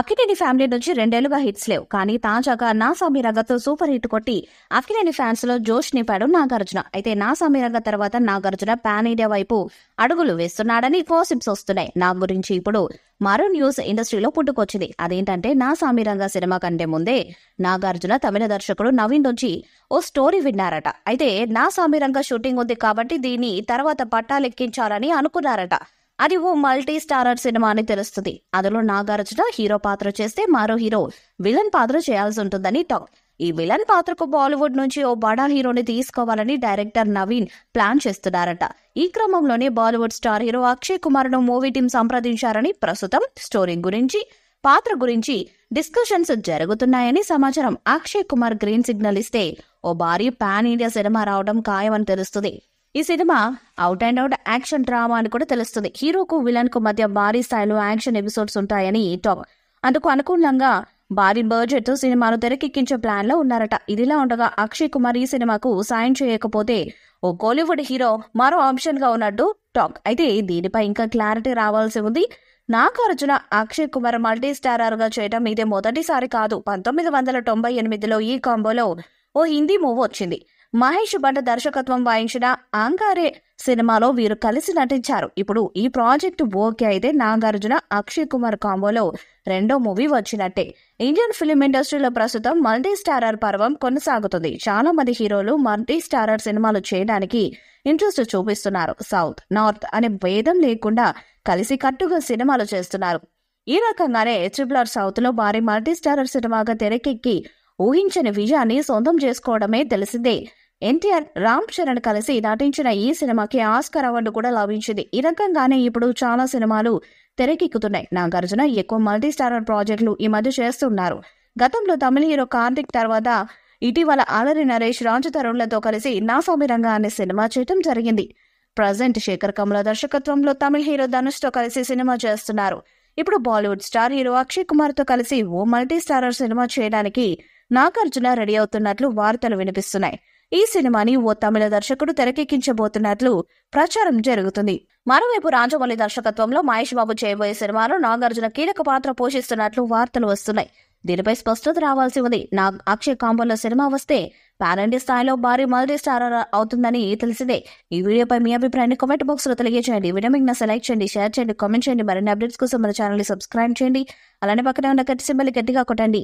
Akkineni family నుంచి రెండేళ్లుగా hits లేవు కానీ తాజాగా నా సామి రంగతో సూపర్ హిట్ కొట్టి అఖిలేని ఫ్యాన్స్ లో జోష్ నింపాడు నాగార్జున అయితే నా సామి రంగ తర్వాత నాగార్జున పాన్ ఇండియా వైపు అడుగులు వేస్తున్నాడని కోసిప్స్ వస్తున్నాయి నా గురించి ఇప్పుడు మరో న్యూస్ ఇండస్ట్రీలో పుట్టుకొచ్చింది అదేంటంటే నా సామి రంగ సినిమా కంటే ముందే నాగార్జున తమిళ దర్శకుడు నవీన్ నుంచి ఓ స్టోరీ విన్నారట అయితే నా సామి రంగ షూటింగ్ ఉంది కాబట్టి దీన్ని తర్వాత పట్టాలెక్కించాలని అనుకున్నారట అది ఓ మల్టీ స్టారర్ సినిమా అని తెలుస్తుంది అందులో నాగార్జున హీరో పాత్ర చేస్తే మరో హీరో విలన్ పాత్ర చేయాల్సి ఉంటుందని టాక్ ఈ విలన్ పాత్రకు బాలీవుడ్ నుంచి ఓ బడా హీరోని తీసుకోవాలని డైరెక్టర్ నవీన్ ప్లాన్ చేస్తున్నారట ఈ క్రమంలోనే బాలీవుడ్ స్టార్ హీరో అక్షయ్ కుమార్ను మూవీ టీం సంప్రదించారని ప్రస్తుతం స్టోరీ గురించి పాత్ర గురించి డిస్కషన్స్ జరుగుతున్నాయని సమాచారం అక్షయ్ కుమార్ గ్రీన్ సిగ్నల్ ఇస్తే ఓ భారీ పాన్ ఇండియా సినిమా రావడం ఖాయమని తెలుస్తుంది ఈ cinema out and out action drama అని కూడా తెలుస్తుంది హీరోకు విలన్ కు మధ్య భారీ స్థాయిలో యాక్షన్ ఎపిసోడ్స్ ఉంటాయని టాక్ అందుకు అనుకూలంగా భారీ బడ్జెట్ సినిమాను తెరకెక్కించే ప్లాన్ లో ఉన్నారట ఇదిలా ఉండగా అక్షయ్ కుమార్ ఈ సినిమాకు సాయం చేయకపోతే ఓ కోలీవుడ్ హీరో మరో ఆప్షన్ గా ఉన్నట్టు టాక్ అయితే దీనిపై ఇంకా క్లారిటీ రావాల్సి ఉంది నాకు అర్జున అక్షయ్ కుమార్ మల్టీ స్టారర్ గా చేయడం ఇదే మొదటిసారి కాదు పంతొమ్మిది వందల తొంభై ఎనిమిదిలో ఈ కాంబోలో ఓ హిందీ మూవీ వచ్చింది మహేష్ భట్ దర్శకత్వం వహించిన ఆంగారే సినిమాలో వీరు కలిసి నటించారు ఇప్పుడు ఈ ప్రాజెక్టు ఓకే అయితే నాగార్జున అక్షయ్ కుమార్ కాంబోలో రెండో మూవీ వచ్చినట్టే ఇండియన్ ఫిలిం ఇండస్ట్రీలో ప్రస్తుతం మల్టీ స్టారర్ పర్వం కొనసాగుతుంది చాలా మంది హీరోలు మల్టీ స్టారర్ సినిమాలు చేయడానికి ఇంట్రెస్ట్ చూపిస్తున్నారు సౌత్ నార్త్ అనే భేదం లేకుండా కలిసి కట్టుగా సినిమాలు చేస్తున్నారు ఈ రకంగానే ట్రిపుల్ సౌత్ లో భారీ మల్టీ స్టారర్ సినిమాగా తెరకెక్కి ఊహించని విజయాన్ని సొంతం చేసుకోవడమే తెలిసిందే ఎన్టీఆర్ రామ్ చరణ్ కలిసి నటించిన ఈ సినిమాకి ఆస్కార్ అవార్డు కూడా లభించింది ఈ రకంగానే ఇప్పుడు చాలా సినిమాలు తెరకెక్కుతున్నాయి నాగార్జున ఎక్కువ మల్టీ స్టారర్ ప్రాజెక్టులు ఈ మధ్య చేస్తున్నారు గతంలో తమిళ హీరో కార్తిక్ తర్వాత ఇటీవల అలరి నరేష్ రాజు తరుణ్లతో కలిసి నా సౌమిరంగా అనే సినిమా చేయటం జరిగింది ప్రజెంట్ శేఖర్ కమల దర్శకత్వంలో తమిళ హీరో ధనుష్తో కలిసి సినిమా చేస్తున్నారు ఇప్పుడు బాలీవుడ్ స్టార్ హీరో అక్షయ్ కుమార్తో కలిసి ఓ మల్టీ స్టారర్ సినిమా చేయడానికి నాగార్జున రెడీ అవుతున్నట్లు వార్తలు వినిపిస్తున్నాయి ఈ సినిమాని ఓ తమిళ దర్శకుడు తెరకెక్కించబోతున్నట్లు ప్రచారం జరుగుతుంది మరోవైపు రాజమౌళి దర్శకత్వంలో మహేష్ బాబు చేయబోయే సినిమాలో నాగార్జున కీలక పాత్ర పోషిస్తున్నట్లు వార్తలు వస్తున్నాయి దీనిపై స్పష్టత రావాల్సి ఉంది నా అక్షయ్ కాంబోలో సినిమా వస్తే ప్యారండి స్థాయిలో భారీ మల్టీ స్టార్ అవుతుందని తెలిసిందే ఈ వీడియోపై మీ అభిప్రాయాన్ని కామెంట్ బాక్స్ లో తెలియజేయండి వీడియో మీకు సెలెక్ట్ చేయండి షేర్ చేయండి కామెంట్ చేయండి మరిన్ని అప్డేట్స్ కోసం మన ఛానల్ సబ్స్క్రైబ్ చేయండి అలానే పక్కనే ఉన్న కట్టి సింబల్ గట్టిగా కొట్టండి